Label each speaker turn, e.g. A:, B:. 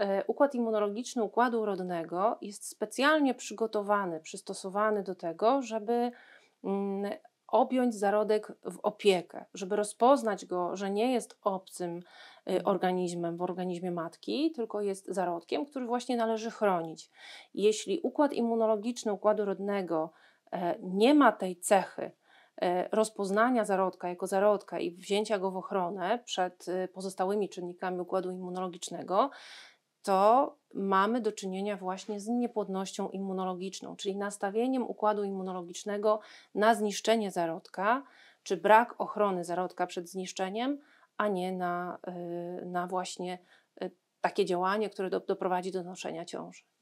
A: E, układ immunologiczny układu rodnego jest specjalnie przygotowany, przystosowany do tego, żeby mm, objąć zarodek w opiekę, żeby rozpoznać go, że nie jest obcym e, mhm. organizmem w organizmie matki, tylko jest zarodkiem, który właśnie należy chronić. Jeśli układ immunologiczny układu rodnego e, nie ma tej cechy rozpoznania zarodka jako zarodka i wzięcia go w ochronę przed pozostałymi czynnikami układu immunologicznego, to mamy do czynienia właśnie z niepłodnością immunologiczną, czyli nastawieniem układu immunologicznego na zniszczenie zarodka, czy brak ochrony zarodka przed zniszczeniem, a nie na, y, na właśnie y, takie działanie, które doprowadzi do noszenia ciąży.